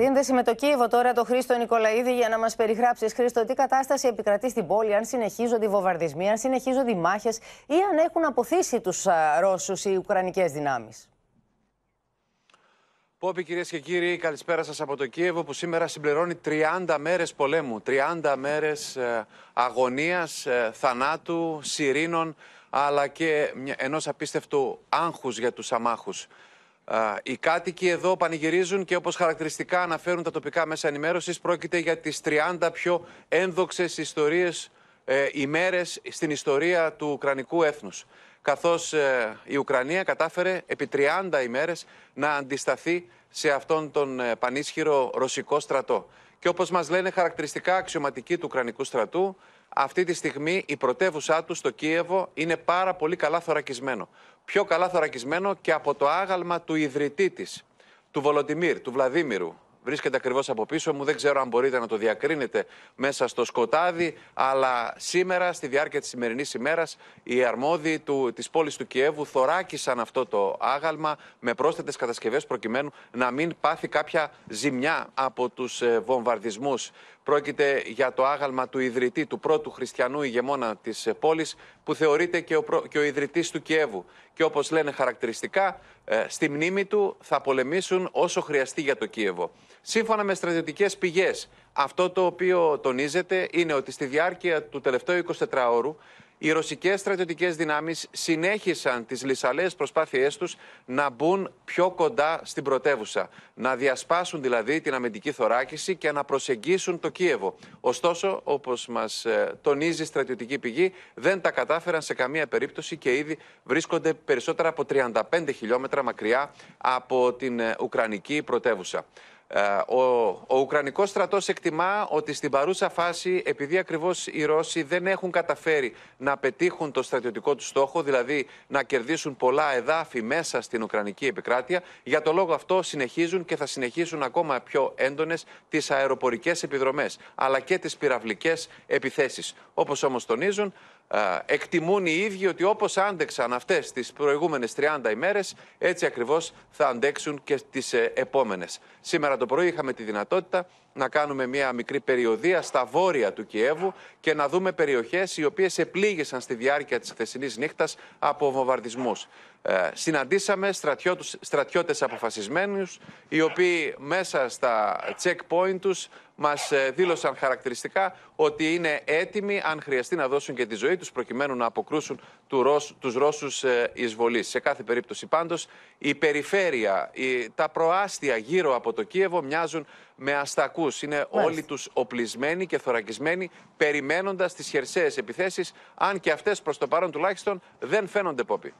Σύνδεση με το Κίεβο τώρα το Χρήστο Νικολαίδη για να μας περιγράψεις, Χρήστο, τι κατάσταση επικρατεί στην πόλη, αν συνεχίζονται οι βοβαρδισμοί, αν συνεχίζονται οι μάχες ή αν έχουν αποθήσει τους Ρώσους οι Ουκρανικές δυνάμεις. Πόπι, κυρίες και κύριοι, καλησπέρα σας από το Κίεβο που σήμερα συμπληρώνει 30 μέρες πολέμου. 30 μέρε αγωνίας, ε, θανάτου, σιρήνων αλλά και ενός απίστευτου άγχους για τους αμάχους. Οι κάτοικοι εδώ πανηγυρίζουν και όπως χαρακτηριστικά αναφέρουν τα τοπικά μέσα ενημέρωσης πρόκειται για τις 30 πιο ένδοξες ιστορίες, ε, ημέρες στην ιστορία του Ουκρανικού έθνους. Καθώς ε, η Ουκρανία κατάφερε επί 30 ημέρες να αντισταθεί σε αυτόν τον ε, πανίσχυρο ρωσικό στρατό. Και όπως μας λένε χαρακτηριστικά αξιωματικοί του Ουκρανικού στρατού, αυτή τη στιγμή η πρωτεύουσά του στο Κίεβο είναι πάρα πολύ καλά θωρακισμένο. Πιο καλά θωρακισμένο και από το άγαλμα του ιδρυτή της, του Βολοντιμίρ, του Βλαδίμηρου, βρίσκεται ακριβώς από πίσω μου. Δεν ξέρω αν μπορείτε να το διακρίνετε μέσα στο σκοτάδι. Αλλά σήμερα, στη διάρκεια της σημερινής ημέρας, οι αρμόδιοι της πόλης του Κιέβου θωράκισαν αυτό το άγαλμα με πρόσθετες κατασκευές, προκειμένου να μην πάθει κάποια ζημιά από τους ε, βομβαρδισμούς. Πρόκειται για το άγαλμα του ιδρυτή του πρώτου χριστιανού ηγεμόνα της ε, πόλης, που θεωρείται και ο, προ... και ο ιδρυτής του Κιέβου. Και όπως λένε χαρακτηριστικά, ε, στη μνήμη του θα πολεμήσουν όσο χρειαστεί για το Κίεβο. Σύμφωνα με στρατιωτικές πηγές, αυτό το οποίο τονίζεται είναι ότι στη διάρκεια του τελευταίου 24 ώρου οι ρωσικές στρατιωτικές δυνάμεις συνέχισαν τις λυσαλέε προσπάθειές τους να μπουν πιο κοντά στην πρωτεύουσα. Να διασπάσουν δηλαδή την αμυντική θωράκιση και να προσεγγίσουν το Κίεβο. Ωστόσο, όπως μας ε, τονίζει η στρατιωτική πηγή, δεν τα κατάφεραν σε καμία περίπτωση και ήδη βρίσκονται περισσότερα από 35 χιλιόμετρα μακριά από την ε, Ουκρανική πρωτεύουσα. Ε, ο, ο Ουκρανικός στρατός εκτιμά ότι στην παρούσα φάση, επειδή ακριβώς οι Ρώσοι δεν έχουν καταφέρει να πετύχουν το στρατιωτικό τους στόχο, δηλαδή να κερδίσουν πολλά εδάφη μέσα στην Ουκρανική επικράτεια, για το λόγο αυτό συνεχίζουν και θα συνεχίσουν ακόμα πιο έντονες τις αεροπορικές επιδρομές, αλλά και τις πυραυλικές επιθέσεις. Όπως όμως τονίζουν, εκτιμούν οι ίδιοι ότι όπως άντεξαν αυτές τις προηγούμενες 30 ημέρες, έτσι ακριβώς θα αντέξουν και τις ε, επόμενες. Σήμερα το πρωί είχαμε τη δυνατότητα να κάνουμε μια μικρή περιοδία στα βόρεια του Κιέβου και να δούμε περιοχές οι οποίες επλήγησαν στη διάρκεια της χθεσινής νύχτας από βομβαρδισμούς. Ε, συναντήσαμε στρατιώτες, στρατιώτες αποφασισμένους, οι οποίοι μέσα στα checkpoint μας ε, δήλωσαν χαρακτηριστικά ότι είναι έτοιμοι αν χρειαστεί να δώσουν και τη ζωή τους προκειμένου να αποκρούσουν του Ρώσ, τους Ρώσους ε, Σε κάθε περίπτωση πάντως η περιφέρεια, η, τα προάστια γύρω από το Κίεβο μοιάζουν με αστακούς. Είναι όλοι τους οπλισμένοι και θωρακισμένοι, περιμένοντας τις χερσαίες επιθέσεις, αν και αυτές προς το παρόν τουλάχιστον δεν φαίνονται πόποι.